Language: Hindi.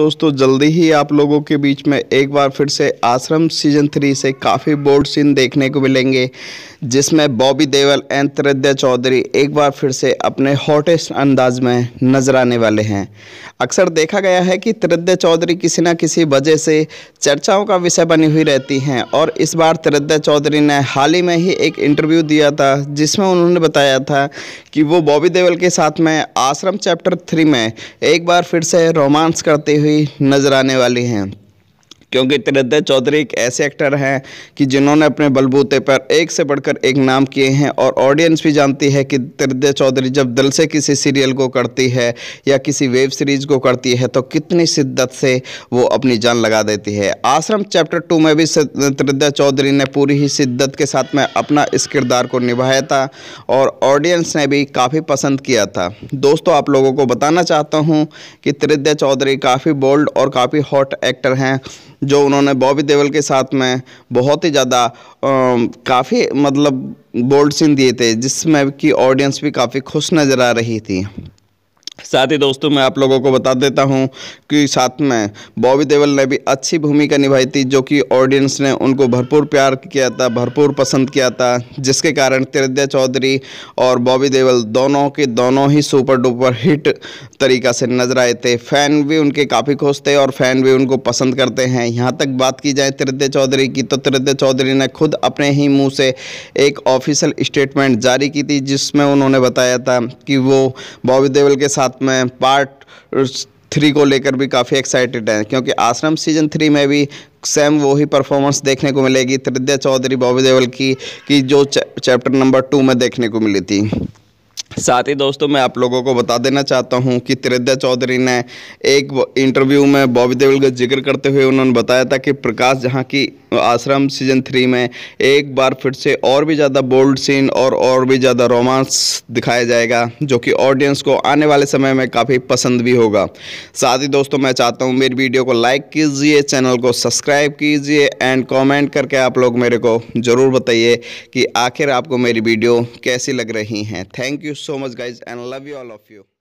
दोस्तों जल्दी ही आप लोगों के बीच में एक बार फिर से आश्रम सीजन थ्री से काफ़ी बोल्ड सीन देखने को मिलेंगे जिसमें बॉबी देवल एंड त्रद्या चौधरी एक बार फिर से अपने हॉटेस्ट अंदाज में नजर आने वाले हैं अक्सर देखा गया है कि त्रद्या चौधरी किसी न किसी वजह से चर्चाओं का विषय बनी हुई रहती हैं और इस बार त्रद्या चौधरी ने हाल ही में ही एक इंटरव्यू दिया था जिसमें उन्होंने बताया था कि वो बॉबी देवल के साथ में आश्रम चैप्टर थ्री में एक बार फिर से रोमांस करते हुए भी नज़र आने वाली हैं क्योंकि तिरदय चौधरी एक ऐसे एक्टर हैं कि जिन्होंने अपने बलबूते पर एक से बढ़कर एक नाम किए हैं और ऑडियंस भी जानती है कि तिरदय चौधरी जब दिल से किसी सीरियल को करती है या किसी वेब सीरीज़ को करती है तो कितनी शिद्दत से वो अपनी जान लगा देती है आश्रम चैप्टर टू में भी तिरदय चौधरी ने पूरी ही शिद्दत के साथ में अपना इस किरदार को निभाया था और ऑडियंस ने भी काफ़ी पसंद किया था दोस्तों आप लोगों को बताना चाहता हूँ कि त्रिद्य चौधरी काफ़ी बोल्ड और काफ़ी हॉट एक्टर हैं जो उन्होंने बॉबी देवल के साथ में बहुत ही ज़्यादा काफ़ी मतलब बोल्ड सीन दिए थे जिसमें कि ऑडियंस भी काफ़ी खुश नज़र आ रही थी साथ ही दोस्तों मैं आप लोगों को बता देता हूं कि साथ में बॉबी देवल ने भी अच्छी भूमिका निभाई थी जो कि ऑडियंस ने उनको भरपूर प्यार किया था भरपूर पसंद किया था जिसके कारण त्रिद्या चौधरी और बॉबी देवल दोनों के दोनों ही सुपर डुपर हिट तरीका से नजर आए थे फ़ैन भी उनके काफ़ी खुश थे और फ़ैन भी उनको पसंद करते हैं यहाँ तक बात की जाए त्रिद्या चौधरी की तो तिरद्या चौधरी ने खुद अपने ही मुँह से एक ऑफिशियल स्टेटमेंट जारी की थी जिसमें उन्होंने बताया था कि वो बॉबी देवल के साथ साथ में पार्ट थ्री को लेकर भी काफ़ी एक्साइटेड हैं क्योंकि आश्रम सीजन थ्री में भी सेम वही परफॉर्मेंस देखने को मिलेगी त्रिद्या चौधरी बॉबी देवल की कि जो चैप्टर नंबर टू में देखने को मिली थी साथ ही दोस्तों मैं आप लोगों को बता देना चाहता हूं कि त्रिद्या चौधरी ने एक इंटरव्यू में बॉबी देवल का जिक्र करते हुए उन्होंने बताया था कि प्रकाश जहां की आश्रम सीजन थ्री में एक बार फिर से और भी ज़्यादा बोल्ड सीन और और भी ज़्यादा रोमांस दिखाया जाएगा जो कि ऑडियंस को आने वाले समय में काफ़ी पसंद भी होगा साथ ही दोस्तों मैं चाहता हूँ मेरी वीडियो को लाइक कीजिए चैनल को सब्सक्राइब कीजिए एंड कॉमेंट करके आप लोग मेरे को ज़रूर बताइए कि आखिर आपको मेरी वीडियो कैसी लग रही हैं thank you so much guys and love you all of you